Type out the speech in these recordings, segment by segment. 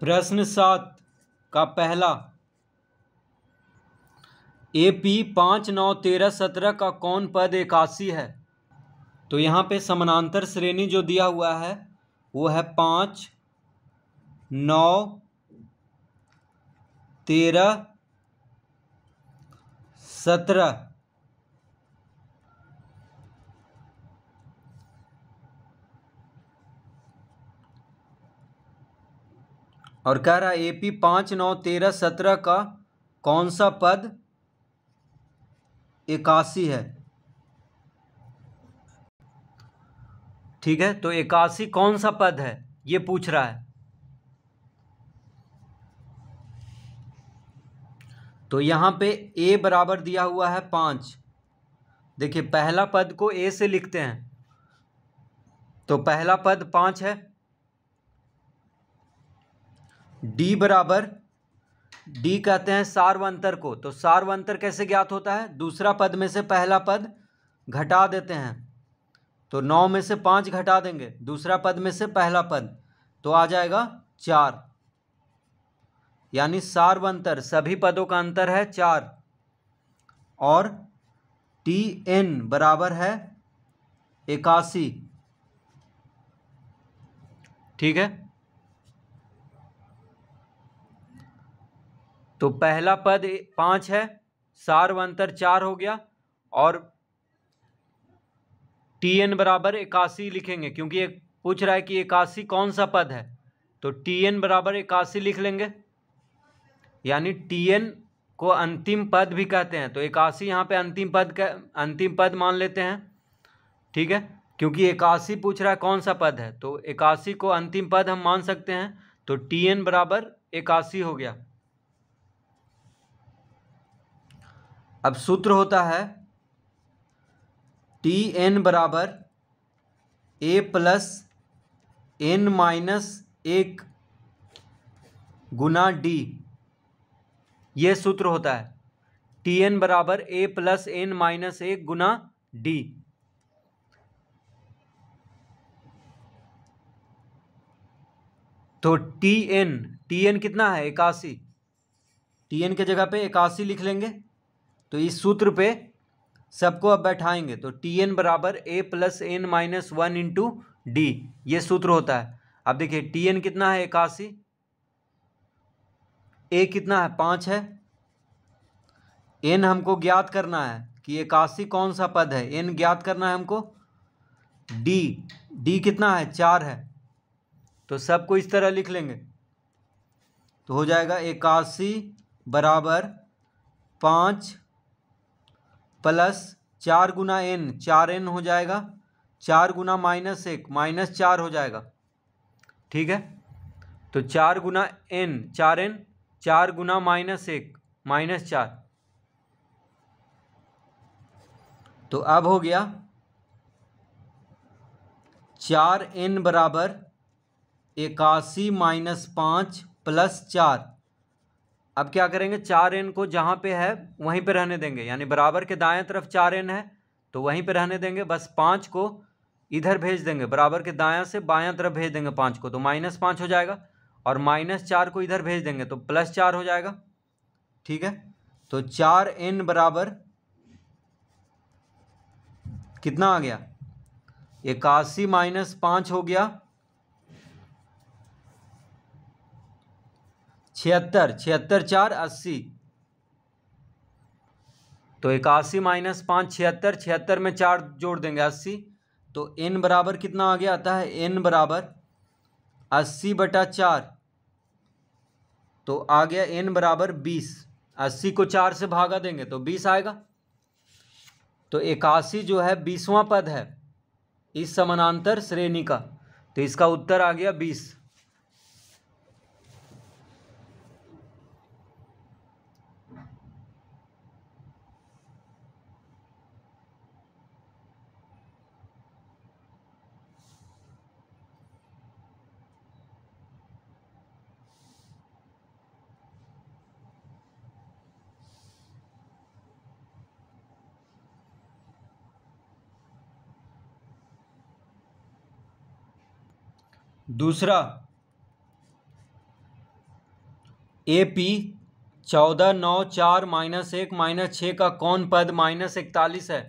प्रश्न सात का पहला ए पी पाँच नौ तेरह सत्रह का कौन पद इक्यासी है तो यहाँ पे समानांतर श्रेणी जो दिया हुआ है वो है पाँच नौ तेरह सत्रह और कह रहा है ए पी पाँच नौ तेरह सत्रह का कौन सा पद इक्यासी है ठीक है तो इक्यासी कौन सा पद है ये पूछ रहा है तो यहाँ पे ए बराबर दिया हुआ है पाँच देखिए पहला पद को ए से लिखते हैं तो पहला पद पाँच है डी बराबर डी कहते हैं सार्वंतर को तो सार्वंतर कैसे ज्ञात होता है दूसरा पद में से पहला पद घटा देते हैं तो नौ में से पाँच घटा देंगे दूसरा पद में से पहला पद तो आ जाएगा चार यानी सार्वंतर सभी पदों का अंतर है चार और टी एन बराबर है इक्यासी ठीक है तो पहला पद पाँच है सार्व अंतर चार हो गया और टी एन बराबर इक्यासी लिखेंगे क्योंकि एक पूछ रहा है कि इक्यासी कौन सा पद है तो टी एन बराबर इक्यासी लिख लेंगे यानी टी एन को अंतिम पद भी कहते हैं तो इक्यासी यहाँ पे अंतिम पद का अंतिम पद मान लेते हैं ठीक है क्योंकि इक्यासी पूछ रहा है कौन सा पद है तो इक्यासी को अंतिम पद हम मान सकते हैं तो टी एन बराबर इक्यासी हो गया अब सूत्र होता है टी एन बराबर ए प्लस एन माइनस एक गुना डी ये सूत्र होता है टी एन बराबर ए प्लस एन माइनस एक गुना डी तो टी एन टी एन कितना है इक्यासी टी एन के जगह पे इक्यासी लिख लेंगे तो इस सूत्र पे सबको अब बैठाएंगे तो टी एन बराबर A plus N minus one into D ये सूत्र होता है अब देखिए टी एन कितना है इक्यासी ए कितना है पाँच है एन हमको ज्ञात करना है कि इक्यासी कौन सा पद है एन ज्ञात करना है हमको डी डी कितना है चार है तो सबको इस तरह लिख लेंगे तो हो जाएगा इक्यासी बराबर पाँच प्लस चार गुना एन चार एन हो जाएगा चार गुना माइनस एक माइनस चार हो जाएगा ठीक है तो चार गुना एन चार एन चार गुना माइनस एक माइनस चार तो अब हो गया चार एन बराबर इक्यासी माइनस पाँच प्लस चार अब क्या करेंगे चार एन को जहाँ पे है वहीं पे रहने देंगे यानी बराबर के दाएं तरफ चार एन है तो वहीं पे रहने देंगे बस पाँच को इधर भेज देंगे बराबर के दाया से बायां तरफ भेज देंगे पाँच को तो माइनस पाँच हो जाएगा और माइनस चार को इधर भेज देंगे तो प्लस चार हो जाएगा ठीक है तो चार एन बराबर कितना आ गया इक्यासी माइनस पाँच हो गया छिहत्तर छिहत्तर चार अस्सी तो इक्यासी माइनस पाँच छिहत्तर छिहत्तर में चार जोड़ देंगे अस्सी तो एन बराबर कितना आ गया आता है एन बराबर अस्सी बटा चार तो आ गया एन बराबर बीस अस्सी को चार से भागा देंगे तो बीस आएगा तो इक्यासी जो है बीसवां पद है इस समानांतर श्रेणी का तो इसका उत्तर आ गया बीस दूसरा ए पी चौदह नौ चार माइनस एक माइनस छः का कौन पद माइनस इकतालीस है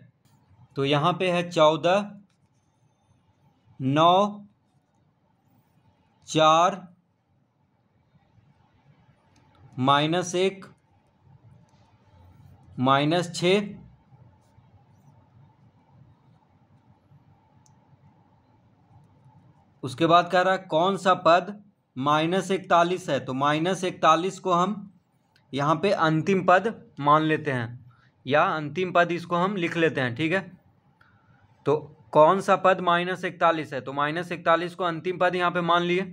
तो यहाँ पे है चौदह नौ चार माइनस एक माइनस छः उसके बाद कह रहा है कौन सा पद माइनस इकतालीस है तो माइनस इकतालीस को हम यहाँ पे अंतिम पद मान लेते हैं या अंतिम पद इसको हम लिख लेते हैं ठीक है तो कौन सा पद माइनस इकतालीस है तो माइनस इकतालीस को अंतिम पद यहाँ पे मान लिए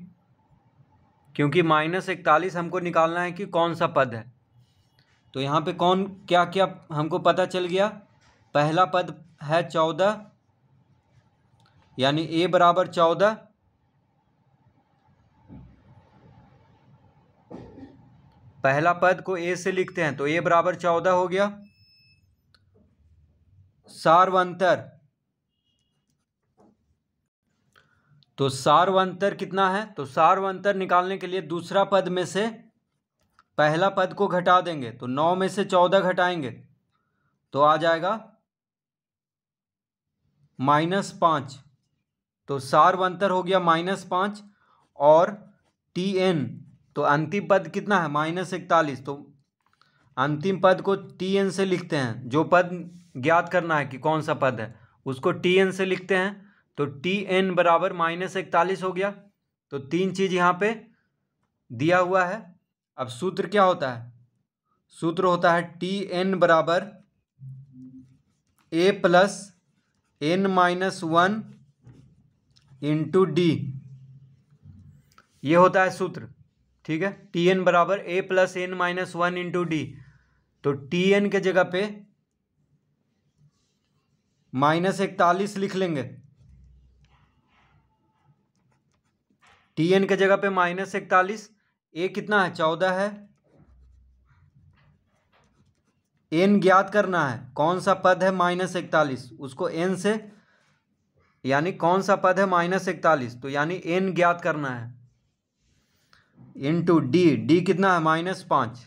क्योंकि माइनस इकतालीस हमको निकालना है कि कौन सा पद है तो यहाँ पे कौन क्या क्या हमको पता चल गया पहला पद है चौदह यानी ए बराबर चौदह पहला पद को ए से लिखते हैं तो ए बराबर चौदह हो गया सार्वंतर तो सार्वंतर कितना है तो सार्वंतर निकालने के लिए दूसरा पद में से पहला पद को घटा देंगे तो नौ में से चौदह घटाएंगे तो आ जाएगा माइनस पांच तो सार्वंतर हो गया माइनस पांच और टी एन तो अंतिम पद कितना है माइनस इकतालीस तो अंतिम पद को टी एन से लिखते हैं जो पद ज्ञात करना है कि कौन सा पद है उसको टी एन से लिखते हैं तो टी एन बराबर माइनस इकतालीस हो गया तो तीन चीज़ यहाँ पे दिया हुआ है अब सूत्र क्या होता है सूत्र होता है टी एन बराबर A plus N minus one into D ये होता है सूत्र ठीक है टी एन बराबर A plus N minus one into D तो टी एन के जगह पे माइनस इकतालीस लिख लेंगे टी एन के जगह पे माइनस इकतालीस ए कितना है चौदह है एन ज्ञात करना है कौन सा पद है माइनस इकतालीस उसको एन से यानी कौन सा पद है माइनस इकतालीस तो यानी एन ज्ञात करना है इंटू डी डी कितना है माइनस पाँच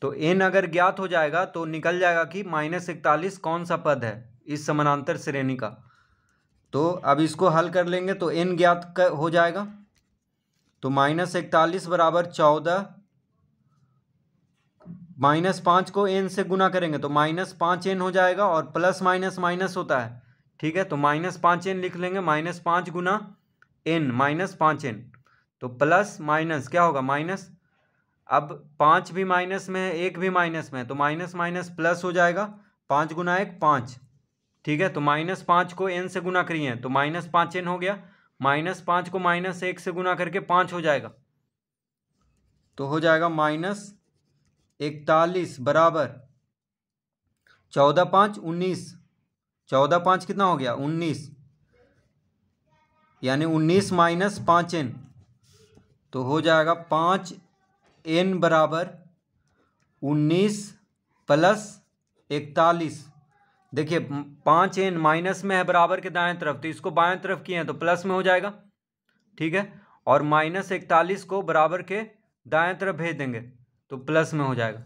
तो एन अगर ज्ञात हो जाएगा तो निकल जाएगा कि माइनस इकतालीस कौन सा पद है इस समानांतर श्रेणी का तो अब इसको हल कर लेंगे तो एन ज्ञात हो जाएगा तो माइनस इकतालीस बराबर चौदह माइनस पाँच को एन से गुना करेंगे तो माइनस पाँच एन हो जाएगा और प्लस माइनस माइनस होता है ठीक है तो माइनस पाँच एन लिख लेंगे माइनस पाँच गुना एन माइनस पाँच एन तो प्लस माइनस क्या होगा माइनस अब पाँच भी माइनस में है एक भी माइनस में है तो माइनस माइनस प्लस हो जाएगा पाँच गुना एक पाँच ठीक है तो माइनस पाँच को एन से गुना करिए तो माइनस पाँच एन हो गया माइनस पाँच को माइनस एक से गुना करके पाँच हो जाएगा तो हो जाएगा माइनस इकतालीस बराबर चौदह पाँच उन्नीस चौदह पाँच कितना हो गया उन्नीस यानी उन्नीस माइनस पाँच एन तो हो जाएगा पाँच एन बराबर उन्नीस प्लस इकतालीस देखिए पाँच एन माइनस में है बराबर के दाएं तरफ तो इसको बाएं तरफ किए हैं तो प्लस में हो जाएगा ठीक है और माइनस इकतालीस को बराबर के दाएं तरफ भेज देंगे तो प्लस में हो जाएगा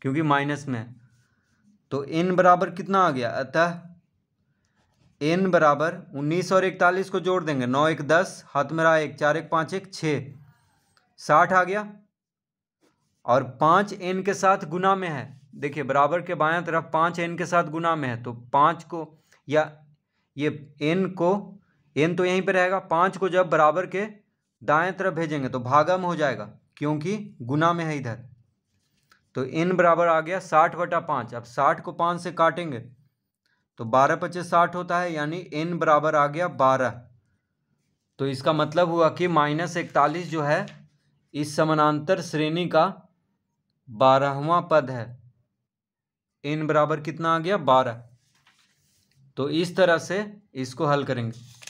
क्योंकि माइनस में है तो एन बराबर कितना आ गया अतः एन बराबर उन्नीस और इकतालीस को जोड़ देंगे नौ एक दस हाथ में रहा एक चार एक पाँच एक छः साठ आ गया और पाँच एन के साथ गुना में है देखिए बराबर के बायां तरफ पाँच एन के साथ गुना में है तो पाँच को या ये एन को एन तो यहीं पर रहेगा पाँच को जब बराबर के दाएं तरफ भेजेंगे तो भागा में हो जाएगा क्योंकि गुना में है इधर तो एन बराबर आ गया साठ बटा पाँच अब साठ को पाँच से काटेंगे तो बारह पच्चीस साठ होता है यानी एन बराबर आ गया बारह तो इसका मतलब हुआ कि माइनस इकतालीस जो है इस समानांतर श्रेणी का बारहवा पद है एन बराबर कितना आ गया बारह तो इस तरह से इसको हल करेंगे